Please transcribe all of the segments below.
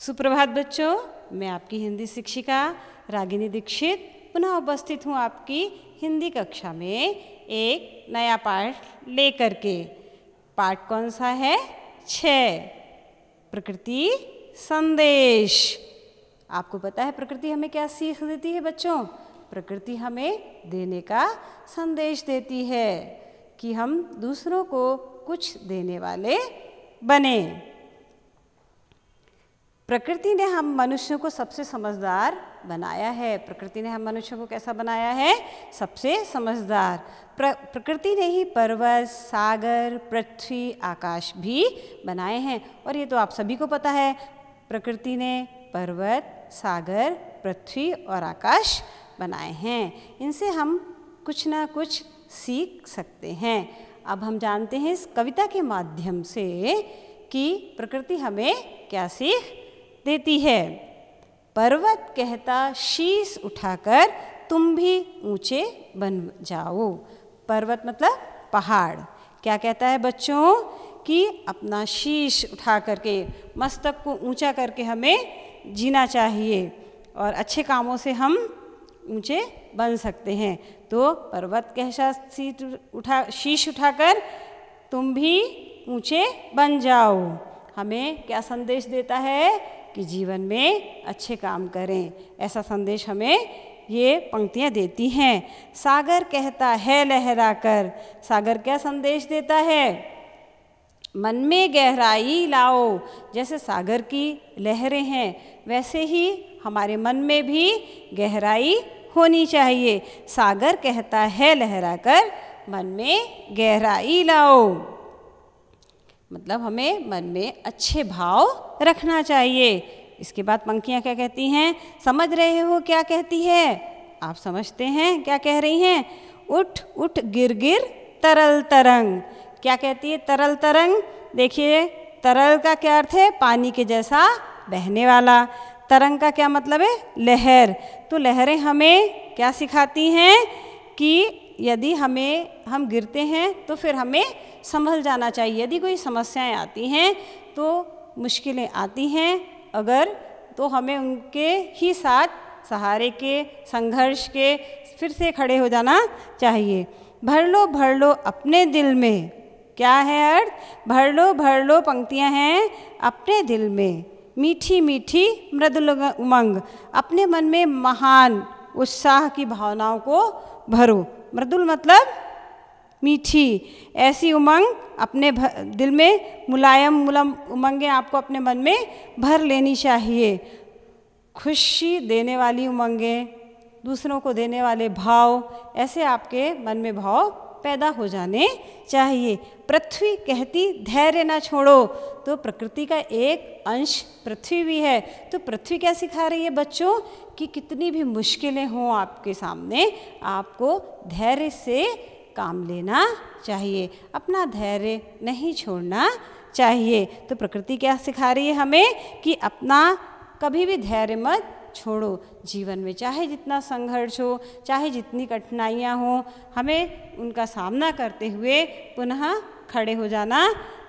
सुप्रभात बच्चों मैं आपकी हिंदी शिक्षिका रागिनी दीक्षित पुनः उपस्थित हूँ आपकी हिंदी कक्षा में एक नया पाठ लेकर के पाठ कौन सा है छ प्रकृति संदेश आपको पता है प्रकृति हमें क्या सीख देती है बच्चों प्रकृति हमें देने का संदेश देती है कि हम दूसरों को कुछ देने वाले बने प्रकृति ने हम मनुष्यों को सबसे समझदार बनाया है प्रकृति ने हम मनुष्यों को कैसा बनाया है सबसे समझदार प्र, प्रकृति ने ही पर्वत सागर पृथ्वी आकाश भी बनाए हैं और ये तो आप सभी को पता है प्रकृति ने पर्वत सागर पृथ्वी और आकाश बनाए हैं इनसे हम कुछ ना कुछ सीख सकते हैं अब हम जानते हैं इस कविता के माध्यम से कि प्रकृति हमें क्या सीख देती है पर्वत कहता शीश उठाकर तुम भी ऊंचे बन जाओ पर्वत मतलब पहाड़ क्या कहता है बच्चों कि अपना शीश उठा करके मस्तक को ऊंचा करके हमें जीना चाहिए और अच्छे कामों से हम ऊंचे बन सकते हैं तो पर्वत कहता सीट उठा शीश उठाकर तुम भी ऊंचे बन जाओ हमें क्या संदेश देता है कि जीवन में अच्छे काम करें ऐसा संदेश हमें ये पंक्तियाँ देती हैं सागर कहता है लहरा कर सागर क्या संदेश देता है मन में गहराई लाओ जैसे सागर की लहरें हैं वैसे ही हमारे मन में भी गहराई होनी चाहिए सागर कहता है लहरा कर मन में गहराई लाओ मतलब हमें मन में अच्छे भाव रखना चाहिए इसके बाद पंखियाँ क्या कहती हैं समझ रहे हो क्या कहती है आप समझते हैं क्या कह रही हैं उठ उठ गिर गिर तरल तरंग क्या कहती है तरल तरंग देखिए तरल का क्या अर्थ है पानी के जैसा बहने वाला तरंग का क्या मतलब है लहर तो लहरें हमें क्या सिखाती हैं कि यदि हमें हम गिरते हैं तो फिर हमें संभल जाना चाहिए यदि कोई समस्याएं आती हैं तो मुश्किलें आती हैं अगर तो हमें उनके ही साथ सहारे के संघर्ष के फिर से खड़े हो जाना चाहिए भर लो भर लो अपने दिल में क्या है अर्थ भर लो भर लो पंक्तियाँ हैं अपने दिल में मीठी मीठी मृदुल उमंग अपने मन में महान उत्साह की भावनाओं को भरो मृदुल मतलब मीठी ऐसी उमंग अपने दिल में मुलायम मुलम उमंगें आपको अपने मन में भर लेनी चाहिए खुशी देने वाली उमंगें दूसरों को देने वाले भाव ऐसे आपके मन में भाव पैदा हो जाने चाहिए पृथ्वी कहती धैर्य ना छोड़ो तो प्रकृति का एक अंश पृथ्वी भी है तो पृथ्वी क्या सिखा रही है बच्चों कि कितनी भी मुश्किलें हों आपके सामने आपको धैर्य से काम लेना चाहिए अपना धैर्य नहीं छोड़ना चाहिए तो प्रकृति क्या सिखा रही है हमें कि अपना कभी भी धैर्य मत छोड़ो जीवन में चाहे जितना संघर्ष हो चाहे जितनी कठिनाइयाँ हों हमें उनका सामना करते हुए पुनः खड़े हो जाना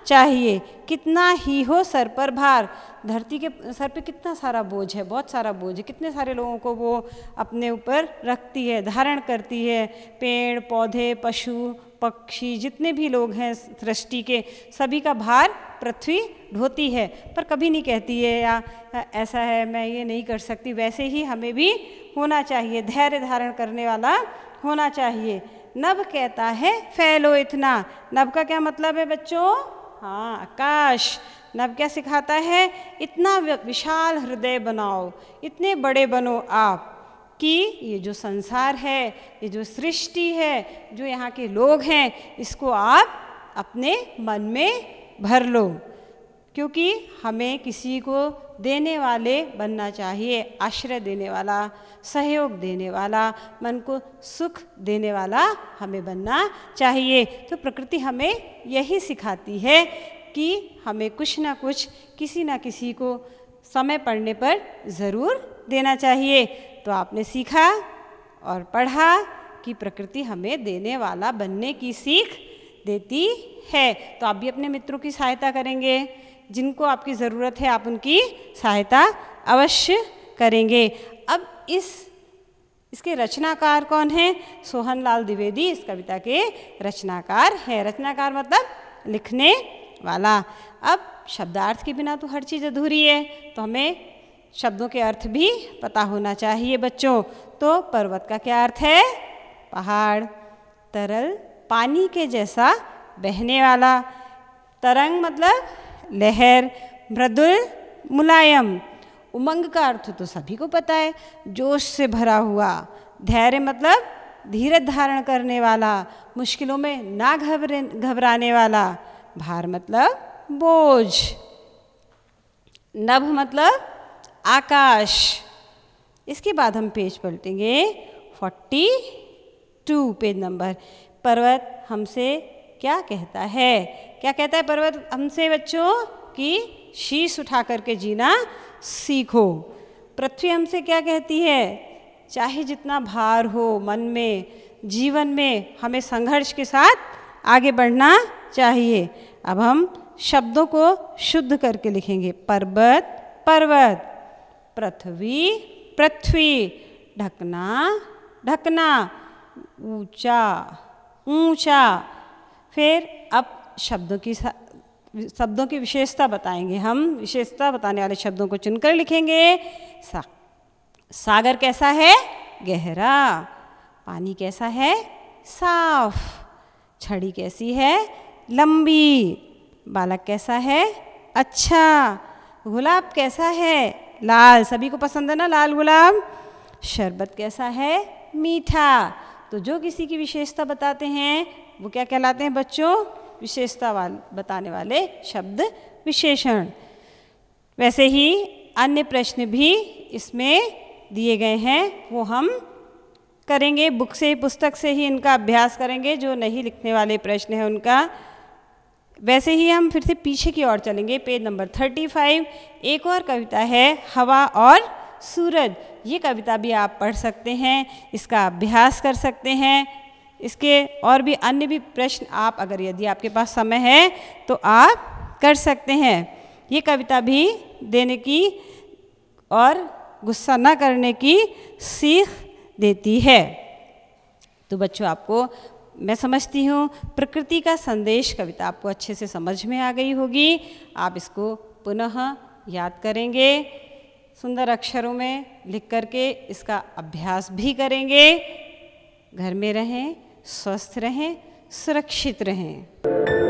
चाहिए कितना ही हो सर पर भार धरती के सर पे कितना सारा बोझ है बहुत सारा बोझ है कितने सारे लोगों को वो अपने ऊपर रखती है धारण करती है पेड़ पौधे पशु पक्षी जितने भी लोग हैं सृष्टि के सभी का भार पृथ्वी ढोती है पर कभी नहीं कहती है या ऐसा है मैं ये नहीं कर सकती वैसे ही हमें भी होना चाहिए धैर्य धारण करने वाला होना चाहिए नभ कहता है फैलो इतना नभ का क्या मतलब है बच्चों हाँ आकाश नव क्या सिखाता है इतना विशाल हृदय बनाओ इतने बड़े बनो आप कि ये जो संसार है ये जो सृष्टि है जो यहाँ के लोग हैं इसको आप अपने मन में भर लो क्योंकि हमें किसी को देने वाले बनना चाहिए आश्रय देने वाला सहयोग देने वाला मन को सुख देने वाला हमें बनना चाहिए तो प्रकृति हमें यही सिखाती है कि हमें कुछ ना कुछ किसी ना किसी को समय पड़ने पर ज़रूर देना चाहिए तो आपने सीखा और पढ़ा कि प्रकृति हमें देने वाला बनने की सीख देती है तो आप भी अपने मित्रों की सहायता करेंगे जिनको आपकी ज़रूरत है आप उनकी सहायता अवश्य करेंगे अब इस इसके रचनाकार कौन है सोहन लाल द्विवेदी इस कविता के रचनाकार है रचनाकार मतलब लिखने वाला अब शब्दार्थ के बिना तो हर चीज़ अधूरी है तो हमें शब्दों के अर्थ भी पता होना चाहिए बच्चों तो पर्वत का क्या अर्थ है पहाड़ तरल पानी के जैसा बहने वाला तरंग मतलब लहर मृदुल मुलायम उमंग का अर्थ तो सभी को पता है जोश से भरा हुआ धैर्य मतलब धीरज धारण करने वाला मुश्किलों में ना घबरे घबराने वाला भार मतलब बोझ नभ मतलब आकाश इसके बाद हम पेज पलटेंगे फोर्टी टू पेज नंबर पर्वत हमसे क्या कहता है क्या कहता है पर्वत हमसे बच्चों कि शीश उठा करके जीना सीखो पृथ्वी हमसे क्या कहती है चाहे जितना भार हो मन में जीवन में हमें संघर्ष के साथ आगे बढ़ना चाहिए अब हम शब्दों को शुद्ध करके लिखेंगे पर्वत पर्वत पृथ्वी पृथ्वी ढकना ढकना ऊंचा ऊंचा फिर अब शब्दों की शब्दों की विशेषता बताएंगे हम विशेषता बताने वाले शब्दों को चुनकर लिखेंगे सा, सागर कैसा है गहरा पानी कैसा है साफ छड़ी कैसी है लंबी बालक कैसा है अच्छा गुलाब कैसा है लाल सभी को पसंद है ना लाल गुलाब शरबत कैसा है मीठा तो जो किसी की विशेषता बताते हैं वो क्या कहलाते हैं बच्चों विशेषता वाल बताने वाले शब्द विशेषण वैसे ही अन्य प्रश्न भी इसमें दिए गए हैं वो हम करेंगे बुक से पुस्तक से ही इनका अभ्यास करेंगे जो नहीं लिखने वाले प्रश्न हैं उनका वैसे ही हम फिर से पीछे की ओर चलेंगे पेज नंबर थर्टी फाइव एक और कविता है हवा और सूरज ये कविता भी आप पढ़ सकते हैं इसका अभ्यास कर सकते हैं इसके और भी अन्य भी प्रश्न आप अगर यदि आपके पास समय है तो आप कर सकते हैं ये कविता भी देने की और गुस्सा न करने की सीख देती है तो बच्चों आपको मैं समझती हूँ प्रकृति का संदेश कविता आपको अच्छे से समझ में आ गई होगी आप इसको पुनः याद करेंगे सुंदर अक्षरों में लिख करके इसका अभ्यास भी करेंगे घर में रहें स्वस्थ रहें सुरक्षित रहें